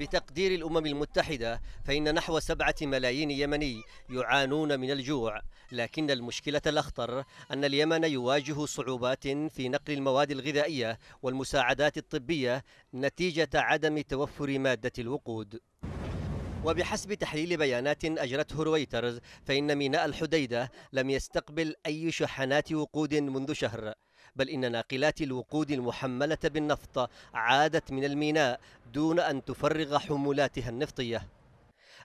بتقدير الأمم المتحدة فإن نحو سبعة ملايين يمني يعانون من الجوع لكن المشكلة الأخطر أن اليمن يواجه صعوبات في نقل المواد الغذائية والمساعدات الطبية نتيجة عدم توفر مادة الوقود وبحسب تحليل بيانات أجرته رويترز فإن ميناء الحديدة لم يستقبل أي شحنات وقود منذ شهر بل إن ناقلات الوقود المحملة بالنفط عادت من الميناء دون أن تفرغ حمولاتها النفطية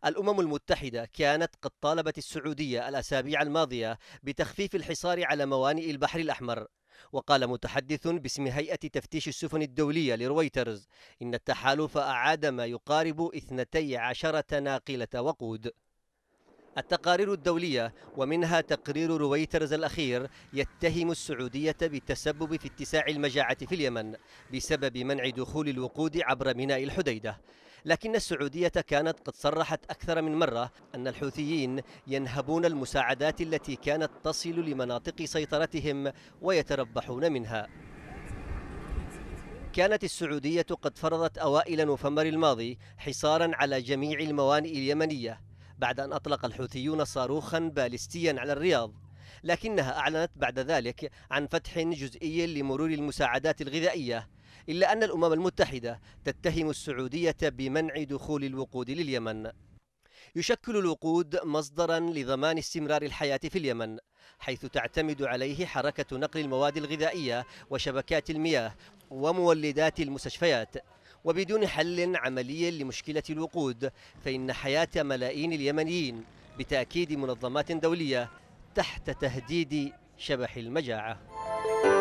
الأمم المتحدة كانت قد طالبت السعودية الأسابيع الماضية بتخفيف الحصار على موانئ البحر الأحمر وقال متحدث باسم هيئة تفتيش السفن الدولية لرويترز إن التحالف أعاد ما يقارب 12 ناقلة وقود التقارير الدولية ومنها تقرير رويترز الأخير يتهم السعودية بالتسبب في اتساع المجاعة في اليمن بسبب منع دخول الوقود عبر ميناء الحديدة لكن السعودية كانت قد صرحت أكثر من مرة أن الحوثيين ينهبون المساعدات التي كانت تصل لمناطق سيطرتهم ويتربحون منها كانت السعودية قد فرضت أوائل نوفمبر الماضي حصارا على جميع الموانئ اليمنية بعد أن أطلق الحوثيون صاروخا باليستيا على الرياض لكنها أعلنت بعد ذلك عن فتح جزئي لمرور المساعدات الغذائية إلا أن الأمم المتحدة تتهم السعودية بمنع دخول الوقود لليمن يشكل الوقود مصدرا لضمان استمرار الحياة في اليمن حيث تعتمد عليه حركة نقل المواد الغذائية وشبكات المياه ومولدات المستشفيات وبدون حل عملي لمشكلة الوقود فإن حياة ملايين اليمنيين بتأكيد منظمات دولية تحت تهديد شبح المجاعة